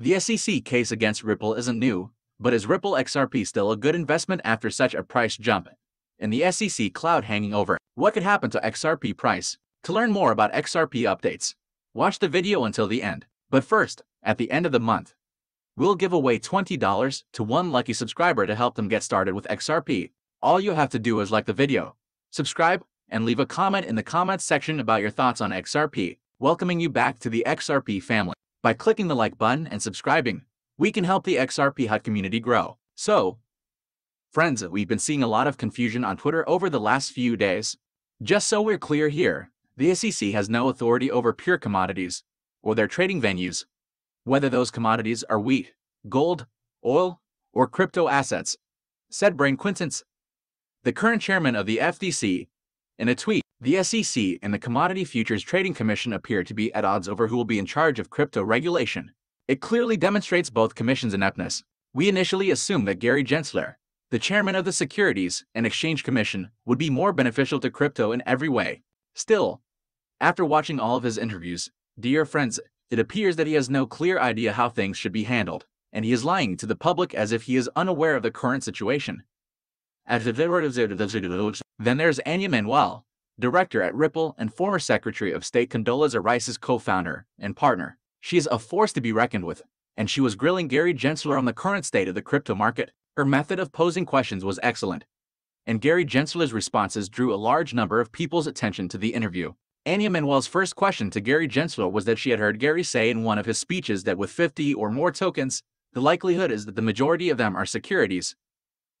The SEC case against Ripple isn't new, but is Ripple XRP still a good investment after such a price jump? And the SEC cloud hanging over, what could happen to XRP price? To learn more about XRP updates, watch the video until the end. But first, at the end of the month, we'll give away $20 to one lucky subscriber to help them get started with XRP. All you have to do is like the video, subscribe, and leave a comment in the comments section about your thoughts on XRP. Welcoming you back to the XRP family. By clicking the like button and subscribing, we can help the XRP Hut community grow. So, friends, we've been seeing a lot of confusion on Twitter over the last few days. Just so we're clear here, the SEC has no authority over pure commodities or their trading venues, whether those commodities are wheat, gold, oil, or crypto assets, said Brain Quintance, the current chairman of the FTC, in a tweet. The SEC and the Commodity Futures Trading Commission appear to be at odds over who will be in charge of crypto regulation. It clearly demonstrates both commissions' ineptness. We initially assumed that Gary Gensler, the chairman of the Securities and Exchange Commission, would be more beneficial to crypto in every way. Still, after watching all of his interviews, dear friends, it appears that he has no clear idea how things should be handled, and he is lying to the public as if he is unaware of the current situation. Then there's Anya Manuel, director at Ripple and former Secretary of State Condoleezza Rice's co-founder and partner. She is a force to be reckoned with, and she was grilling Gary Gensler on the current state of the crypto market. Her method of posing questions was excellent, and Gary Gensler's responses drew a large number of people's attention to the interview. Anya Manuel's first question to Gary Gensler was that she had heard Gary say in one of his speeches that with 50 or more tokens, the likelihood is that the majority of them are securities,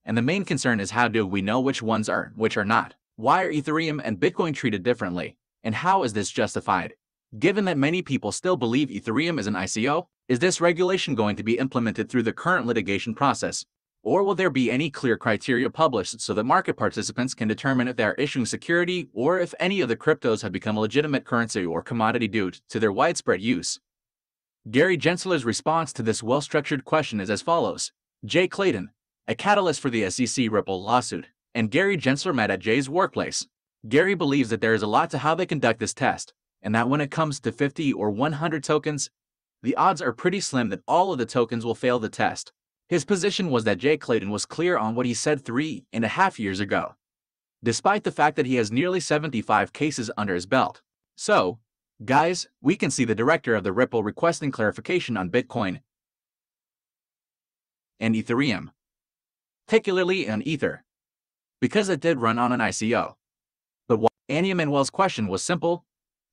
and the main concern is how do we know which ones are which are not. Why are Ethereum and Bitcoin treated differently, and how is this justified? Given that many people still believe Ethereum is an ICO, is this regulation going to be implemented through the current litigation process? Or will there be any clear criteria published so that market participants can determine if they are issuing security or if any of the cryptos have become a legitimate currency or commodity due to their widespread use? Gary Gensler's response to this well-structured question is as follows. Jay Clayton, a catalyst for the SEC Ripple lawsuit and Gary Gensler met at Jay's workplace. Gary believes that there is a lot to how they conduct this test, and that when it comes to 50 or 100 tokens, the odds are pretty slim that all of the tokens will fail the test. His position was that Jay Clayton was clear on what he said three and a half years ago, despite the fact that he has nearly 75 cases under his belt. So, guys, we can see the director of the Ripple requesting clarification on Bitcoin and Ethereum, particularly on Ether because it did run on an ICO. But why? Anya Manuel's question was simple.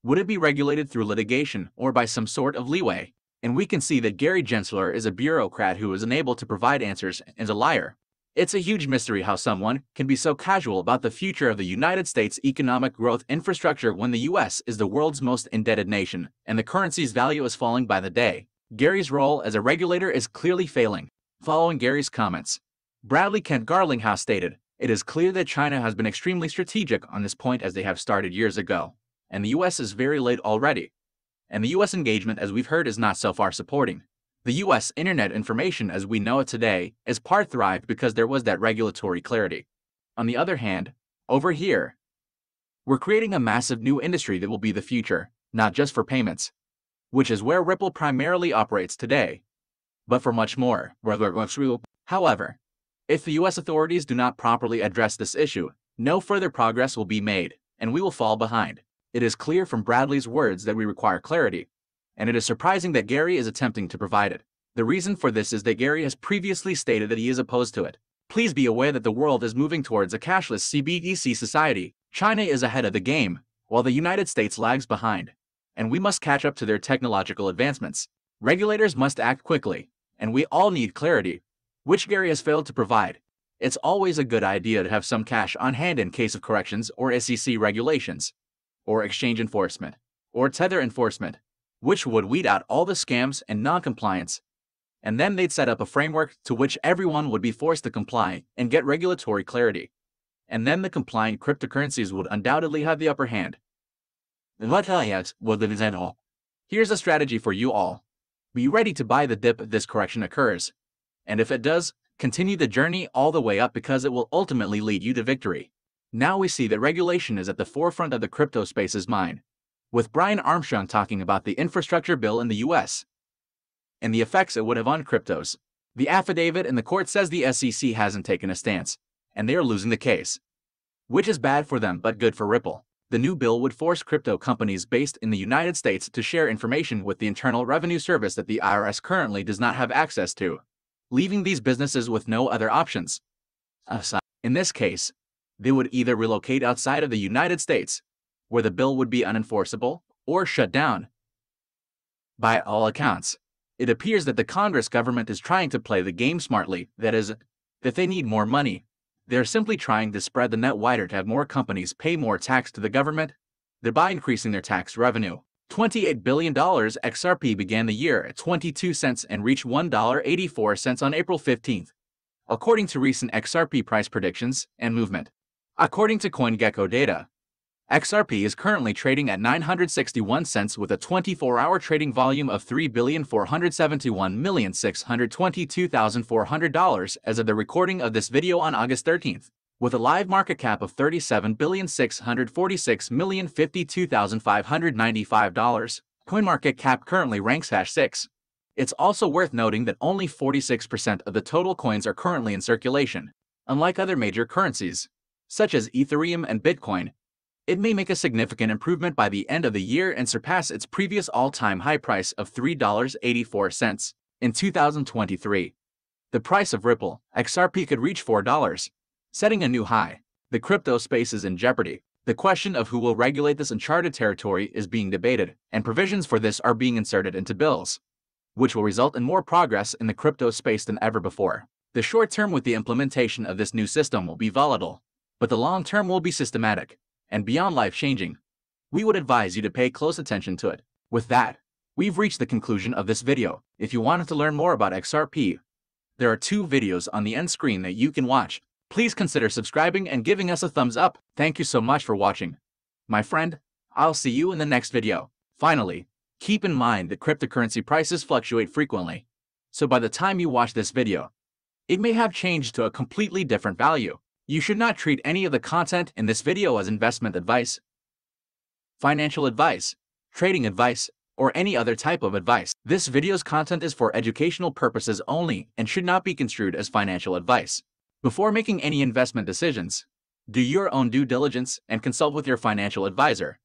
Would it be regulated through litigation or by some sort of leeway? And we can see that Gary Gensler is a bureaucrat who is unable to provide answers and a liar. It's a huge mystery how someone can be so casual about the future of the United States economic growth infrastructure when the US is the world's most indebted nation and the currency's value is falling by the day. Gary's role as a regulator is clearly failing. Following Gary's comments, Bradley Kent Garlinghouse stated, it is clear that China has been extremely strategic on this point as they have started years ago, and the US is very late already. And the US engagement, as we've heard, is not so far supporting. The US internet information as we know it today is part thrived because there was that regulatory clarity. On the other hand, over here, we're creating a massive new industry that will be the future, not just for payments, which is where Ripple primarily operates today, but for much more. However, if the U.S. authorities do not properly address this issue, no further progress will be made, and we will fall behind. It is clear from Bradley's words that we require clarity, and it is surprising that Gary is attempting to provide it. The reason for this is that Gary has previously stated that he is opposed to it. Please be aware that the world is moving towards a cashless CBDC society. China is ahead of the game, while the United States lags behind, and we must catch up to their technological advancements. Regulators must act quickly, and we all need clarity, which Gary has failed to provide. It's always a good idea to have some cash on hand in case of corrections or SEC regulations, or exchange enforcement, or tether enforcement, which would weed out all the scams and noncompliance. And then they'd set up a framework to which everyone would be forced to comply and get regulatory clarity. And then the compliant cryptocurrencies would undoubtedly have the upper hand. I us was the Here's a strategy for you all. Be ready to buy the dip if this correction occurs and if it does, continue the journey all the way up because it will ultimately lead you to victory. Now we see that regulation is at the forefront of the crypto space's mind, with Brian Armstrong talking about the infrastructure bill in the US and the effects it would have on cryptos. The affidavit in the court says the SEC hasn't taken a stance, and they are losing the case. Which is bad for them but good for Ripple. The new bill would force crypto companies based in the United States to share information with the Internal Revenue Service that the IRS currently does not have access to leaving these businesses with no other options. In this case, they would either relocate outside of the United States, where the bill would be unenforceable, or shut down. By all accounts, it appears that the Congress government is trying to play the game smartly, that is, that they need more money. They're simply trying to spread the net wider to have more companies pay more tax to the government, thereby increasing their tax revenue. $28 billion XRP began the year at 22 cents and reached $1.84 on April 15, according to recent XRP price predictions and movement. According to CoinGecko data, XRP is currently trading at 961 cents with a 24-hour trading volume of $3,471,622,400 as of the recording of this video on August 13th with a live market cap of $37,646,052,595. CoinMarketCap currently ranks hash 6. It's also worth noting that only 46% of the total coins are currently in circulation, unlike other major currencies, such as Ethereum and Bitcoin. It may make a significant improvement by the end of the year and surpass its previous all-time high price of $3.84 in 2023. The price of Ripple, XRP could reach $4 setting a new high. The crypto space is in jeopardy. The question of who will regulate this uncharted territory is being debated, and provisions for this are being inserted into bills, which will result in more progress in the crypto space than ever before. The short term with the implementation of this new system will be volatile, but the long term will be systematic and beyond life changing. We would advise you to pay close attention to it. With that, we've reached the conclusion of this video. If you wanted to learn more about XRP, there are two videos on the end screen that you can watch. Please consider subscribing and giving us a thumbs up. Thank you so much for watching. My friend, I'll see you in the next video. Finally, keep in mind that cryptocurrency prices fluctuate frequently. So by the time you watch this video, it may have changed to a completely different value. You should not treat any of the content in this video as investment advice, financial advice, trading advice, or any other type of advice. This video's content is for educational purposes only and should not be construed as financial advice. Before making any investment decisions, do your own due diligence and consult with your financial advisor.